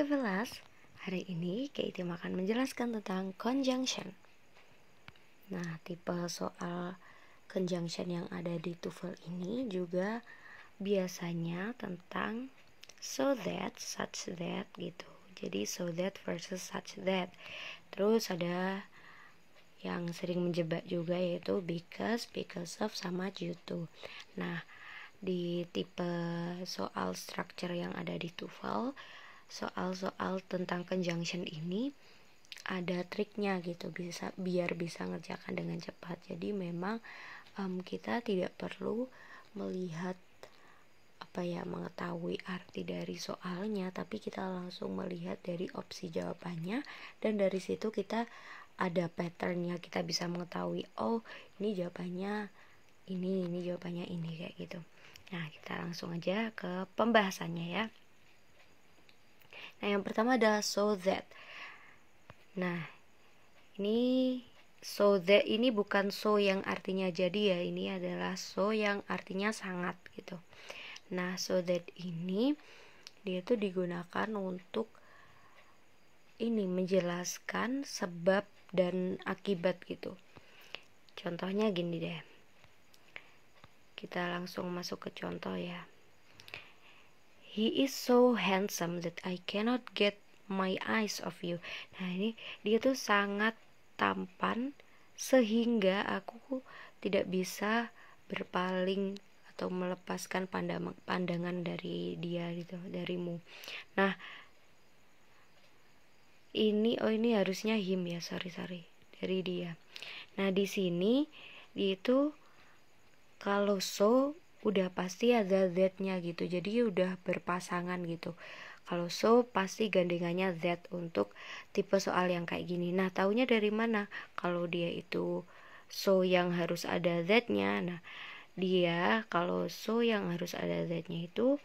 ke-11, hari ini KITM akan menjelaskan tentang conjunction. Nah, tipe soal conjunction yang ada di TOEFL ini juga biasanya tentang so that, such that gitu. Jadi so that versus such that. Terus ada yang sering menjebak juga yaitu because, because of sama due to. Nah, di tipe soal structure yang ada di TOEFL soal-soal tentang conjunction ini ada triknya gitu bisa biar bisa ngerjakan dengan cepat jadi memang um, kita tidak perlu melihat apa ya mengetahui arti dari soalnya tapi kita langsung melihat dari opsi jawabannya dan dari situ kita ada patternnya kita bisa mengetahui oh ini jawabannya ini ini jawabannya ini kayak gitu nah kita langsung aja ke pembahasannya ya Nah, yang pertama adalah so that. Nah, ini so that ini bukan so yang artinya jadi ya, ini adalah so yang artinya sangat gitu. Nah, so that ini dia tuh digunakan untuk ini menjelaskan sebab dan akibat gitu. Contohnya gini deh. Kita langsung masuk ke contoh ya he is so handsome that I cannot get my eyes off you nah ini dia tuh sangat tampan sehingga aku tidak bisa berpaling atau melepaskan pandang, pandangan dari dia gitu darimu nah ini oh ini harusnya him ya sorry sorry dari dia nah di sini itu kalau so udah pasti ada Z-nya gitu. Jadi udah berpasangan gitu. Kalau so pasti gandengannya Z untuk tipe soal yang kayak gini. Nah, taunya dari mana? Kalau dia itu so yang harus ada Z-nya. Nah, dia kalau so yang harus ada Z-nya itu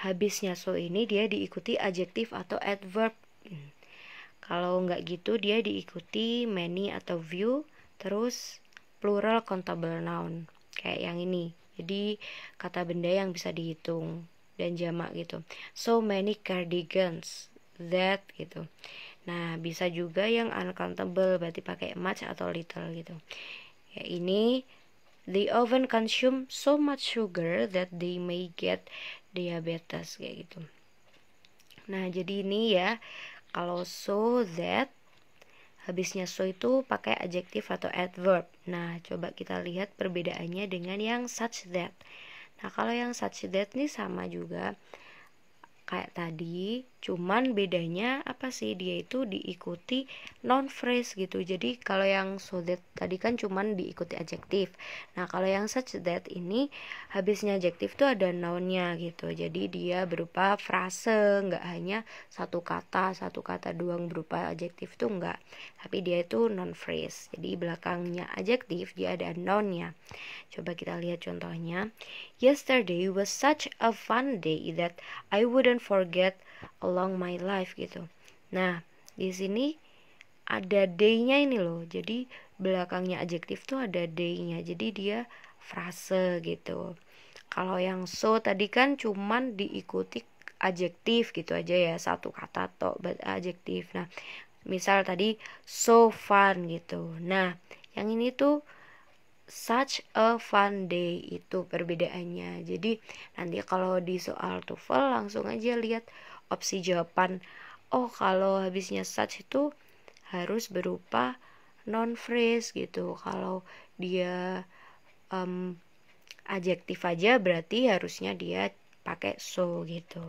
habisnya so ini dia diikuti adjektif atau adverb. Hmm. Kalau nggak gitu dia diikuti many atau view terus plural countable noun kayak yang ini jadi kata benda yang bisa dihitung dan jamak gitu so many cardigans that gitu nah bisa juga yang uncountable berarti pakai much atau little gitu ya ini the oven consume so much sugar that they may get diabetes kayak gitu nah jadi ini ya kalau so that Habisnya so itu pakai adjektif atau adverb. Nah, coba kita lihat perbedaannya dengan yang such that. Nah, kalau yang such that nih sama juga kayak tadi cuman bedanya apa sih dia itu diikuti non phrase gitu jadi kalau yang so that tadi kan cuman diikuti adjektif nah kalau yang such that ini habisnya adjektif tuh ada nounnya gitu jadi dia berupa frase nggak hanya satu kata satu kata doang berupa adjektif tuh nggak tapi dia itu non phrase jadi belakangnya adjektif dia ada nounnya coba kita lihat contohnya yesterday was such a fun day that I wouldn't forget along my life gitu. Nah, di sini ada day-nya ini loh. Jadi belakangnya adjektif tuh ada day-nya. Jadi dia frase gitu. Kalau yang so tadi kan cuman diikuti adjektif gitu aja ya, satu kata tok adjektif. Nah, misal tadi so fun gitu. Nah, yang ini tuh such a fun day itu perbedaannya jadi nanti kalau di soal TOEFL langsung aja lihat opsi jawaban oh kalau habisnya such itu harus berupa non phrase gitu kalau dia um, adjektif aja berarti harusnya dia pakai so gitu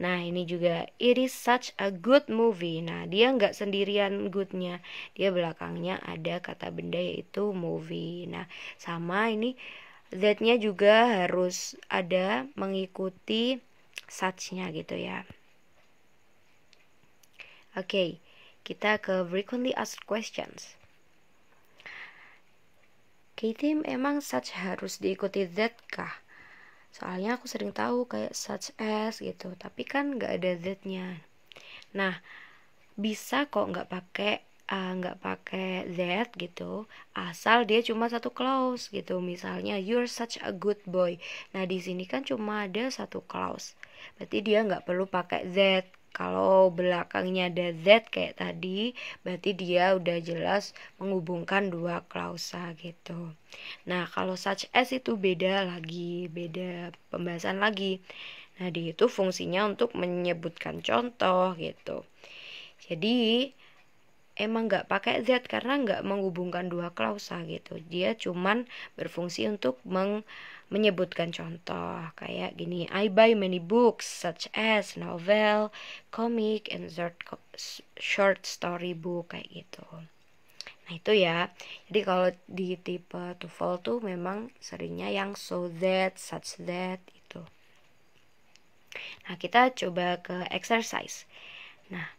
Nah ini juga it is such a good movie. Nah dia nggak sendirian goodnya, dia belakangnya ada kata benda yaitu movie. Nah sama ini that juga harus ada mengikuti such gitu ya. Oke, okay, kita ke frequently asked questions. Kitim emang such harus diikuti that kah? Soalnya aku sering tahu kayak such as gitu, tapi kan nggak ada Z-nya. Nah, bisa kok nggak pakai eh, nggak uh, pakai that gitu asal dia cuma satu clause gitu misalnya you're such a good boy nah di sini kan cuma ada satu clause berarti dia nggak perlu pakai that kalau belakangnya ada Z kayak tadi, berarti dia udah jelas menghubungkan dua klausa gitu. Nah, kalau such as itu beda lagi, beda pembahasan lagi. Nah, di itu fungsinya untuk menyebutkan contoh gitu. Jadi, emang nggak pakai Z karena nggak menghubungkan dua klausa gitu. Dia cuman berfungsi untuk meng menyebutkan contoh kayak gini I buy many books such as novel, comic, and short story book kayak gitu. Nah itu ya. Jadi kalau di tipe TOEFL tuh memang seringnya yang so that, such that itu. Nah kita coba ke exercise. Nah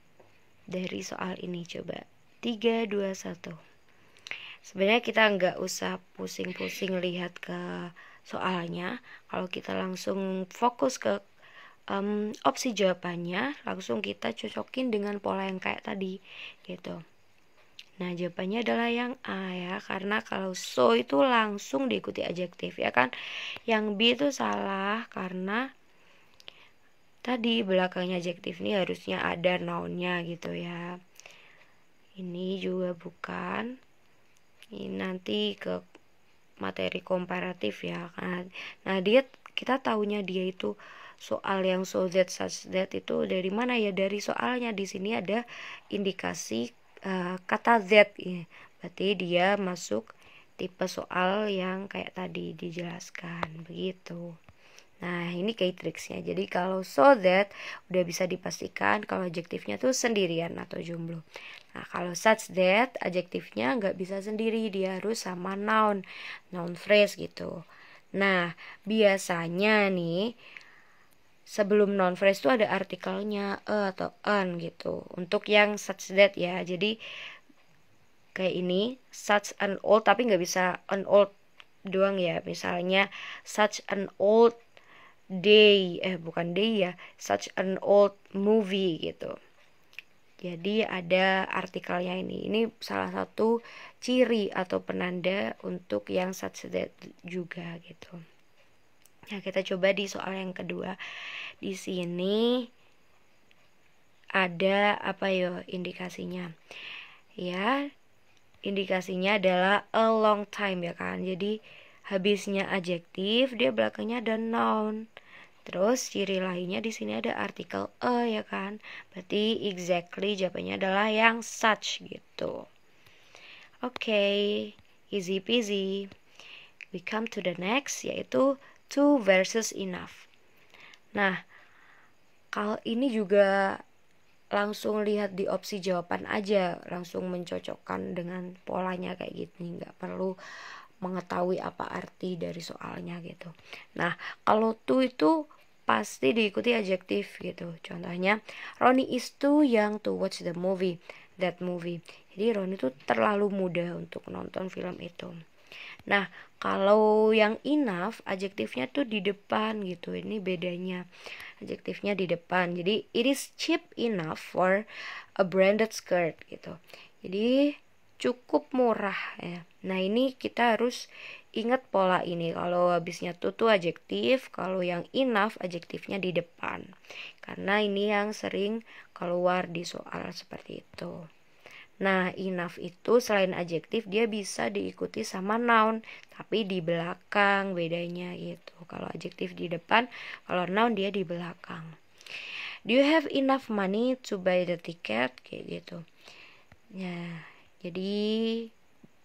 dari soal ini coba 3, 2, 1 Sebenarnya kita nggak usah pusing-pusing lihat ke soalnya kalau kita langsung fokus ke um, opsi jawabannya langsung kita cocokin dengan pola yang kayak tadi gitu Nah, jawabannya adalah yang A ya, karena kalau so itu langsung diikuti adjektif ya kan. Yang B itu salah karena tadi belakangnya adjektif ini harusnya ada nounnya gitu ya. Ini juga bukan. Ini nanti ke materi komparatif ya nah, nah dia kita tahunya dia itu soal yang so that such that itu dari mana ya dari soalnya di sini ada indikasi uh, kata that ya. berarti dia masuk tipe soal yang kayak tadi dijelaskan begitu Nah, ini key tricksnya. Jadi kalau so that udah bisa dipastikan kalau adjektifnya tuh sendirian atau jomblo. Nah, kalau such that adjektifnya nggak bisa sendiri, dia harus sama noun, noun phrase gitu. Nah, biasanya nih sebelum noun phrase itu ada artikelnya e atau an gitu. Untuk yang such that ya. Jadi kayak ini such an old tapi nggak bisa an old doang ya. Misalnya such an old day eh bukan day ya, such an old movie gitu. Jadi ada artikelnya ini. Ini salah satu ciri atau penanda untuk yang satsedet juga gitu. Nah, kita coba di soal yang kedua. Di sini ada apa yo indikasinya? Ya, indikasinya adalah a long time ya kan. Jadi habisnya adjektif, dia belakangnya ada noun. Terus ciri lainnya di sini ada artikel e ya kan. Berarti exactly jawabannya adalah yang such gitu. Oke, okay, easy peasy. We come to the next yaitu to versus enough. Nah, kalau ini juga langsung lihat di opsi jawaban aja, langsung mencocokkan dengan polanya kayak gitu, nggak perlu mengetahui apa arti dari soalnya gitu. Nah, kalau to itu pasti diikuti adjektif gitu. Contohnya, Roni is too young to watch the movie, that movie. Jadi Roni itu terlalu muda untuk nonton film itu. Nah, kalau yang enough adjektifnya tuh di depan gitu. Ini bedanya. Adjektifnya di depan. Jadi it is cheap enough for a branded skirt gitu. Jadi cukup murah ya. Nah ini kita harus ingat pola ini kalau habisnya itu tuh adjektif kalau yang enough adjektifnya di depan karena ini yang sering keluar di soal seperti itu nah enough itu selain adjektif dia bisa diikuti sama noun tapi di belakang bedanya itu kalau adjektif di depan kalau noun dia di belakang do you have enough money to buy the ticket kayak gitu ya yeah jadi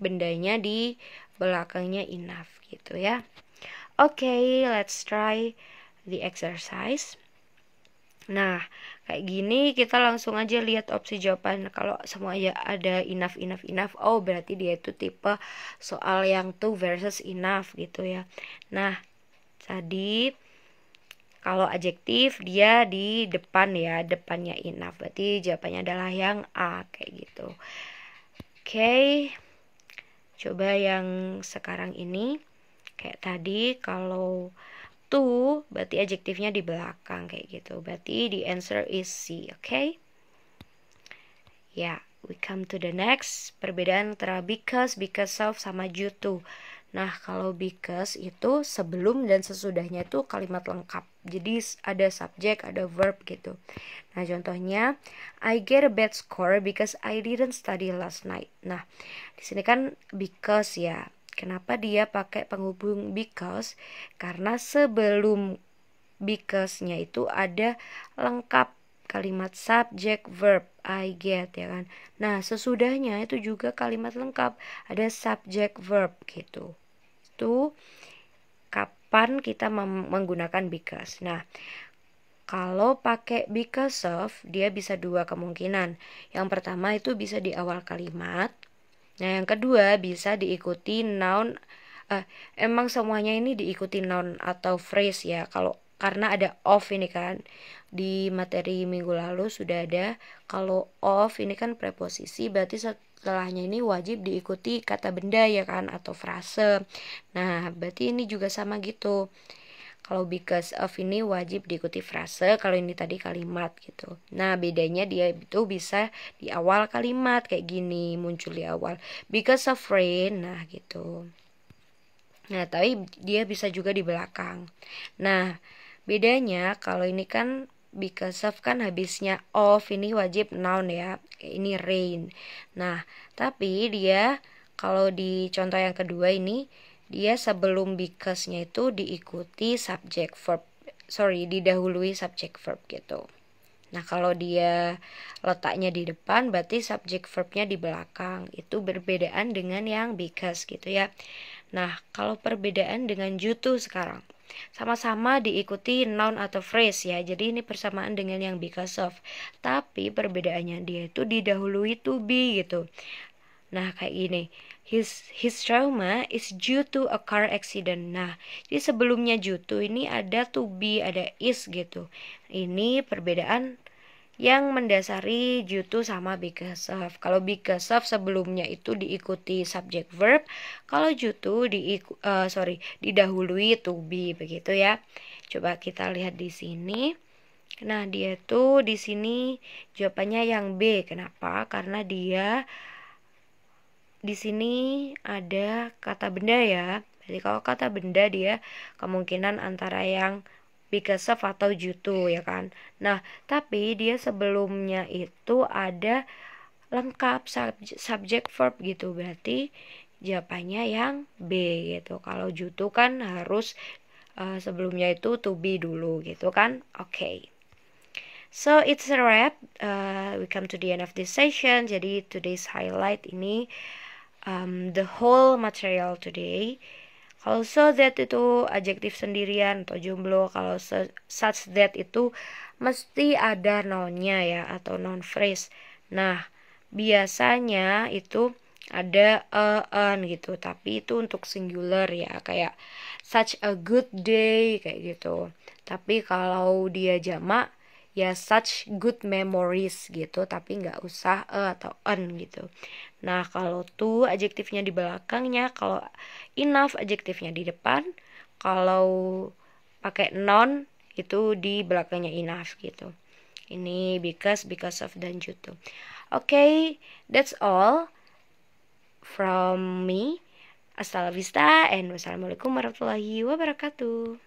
bendanya di belakangnya enough gitu ya. Oke, okay, let's try the exercise. Nah, kayak gini kita langsung aja lihat opsi jawaban. Kalau semua ya ada enough, enough, enough, oh berarti dia itu tipe soal yang tuh versus enough gitu ya. Nah, tadi kalau adjektif dia di depan ya, depannya enough. Berarti jawabannya adalah yang A kayak gitu okay, coba yang sekarang ini kayak tadi kalau to berarti adjektifnya di belakang kayak gitu berarti the answer is C oke okay? ya yeah, we come to the next perbedaan antara because because of sama due to Nah, kalau because itu sebelum dan sesudahnya itu kalimat lengkap. Jadi ada subjek, ada verb gitu. Nah, contohnya I get a bad score because I didn't study last night. Nah, di sini kan because ya. Kenapa dia pakai penghubung because? Karena sebelum because-nya itu ada lengkap kalimat subjek verb I get ya kan. Nah, sesudahnya itu juga kalimat lengkap, ada subject verb gitu. Itu kapan kita menggunakan because. Nah, kalau pakai because of dia bisa dua kemungkinan. Yang pertama itu bisa di awal kalimat. Nah, yang kedua bisa diikuti noun Uh, emang semuanya ini diikuti noun atau phrase ya. Kalau karena ada off ini kan di materi minggu lalu sudah ada kalau off ini kan preposisi berarti setelahnya ini wajib diikuti kata benda ya kan atau frase nah berarti ini juga sama gitu kalau because of ini wajib diikuti frase kalau ini tadi kalimat gitu nah bedanya dia itu bisa di awal kalimat kayak gini muncul di awal because of rain nah gitu nah tapi dia bisa juga di belakang nah Bedanya kalau ini kan because of kan habisnya of ini wajib noun ya. Ini rain. Nah, tapi dia kalau di contoh yang kedua ini dia sebelum because-nya itu diikuti subject verb. Sorry, didahului subject verb gitu. Nah, kalau dia letaknya di depan berarti subject verb-nya di belakang. Itu berbedaan dengan yang because gitu ya. Nah, kalau perbedaan dengan jutu sekarang. Sama-sama diikuti noun atau phrase ya. Jadi ini persamaan dengan yang because of. Tapi perbedaannya dia itu didahului to be gitu. Nah, kayak ini His his trauma is due to a car accident. Nah, jadi sebelumnya due to ini ada to be, ada is gitu. Ini perbedaan yang mendasari Jutu sama because of Kalau because of sebelumnya itu diikuti subject verb, kalau Jutu di uh, eh, sorry didahului to be begitu ya. Coba kita lihat di sini. Nah dia tuh di sini jawabannya yang B. Kenapa? Karena dia di sini ada kata benda ya. Jadi kalau kata benda dia kemungkinan antara yang because of atau due ya kan. Nah, tapi dia sebelumnya itu ada lengkap sub subject verb gitu. Berarti jawabannya yang B gitu. Kalau due kan harus uh, sebelumnya itu to be dulu gitu kan. Oke. Okay. So it's a wrap. Uh, we come to the end of this session. Jadi today's highlight ini um, the whole material today. Kalau so that itu adjektif sendirian atau jomblo. Kalau so, such that itu mesti ada nonnya ya atau non phrase. Nah, biasanya itu ada a an gitu, tapi itu untuk singular ya, kayak such a good day kayak gitu. Tapi kalau dia jamak ya such good memories gitu tapi nggak usah a eh, atau an gitu nah kalau to adjektifnya di belakangnya kalau enough adjektifnya di depan kalau pakai non itu di belakangnya enough gitu ini because because of dan jutu oke okay, that's all from me assalamualaikum warahmatullahi wabarakatuh.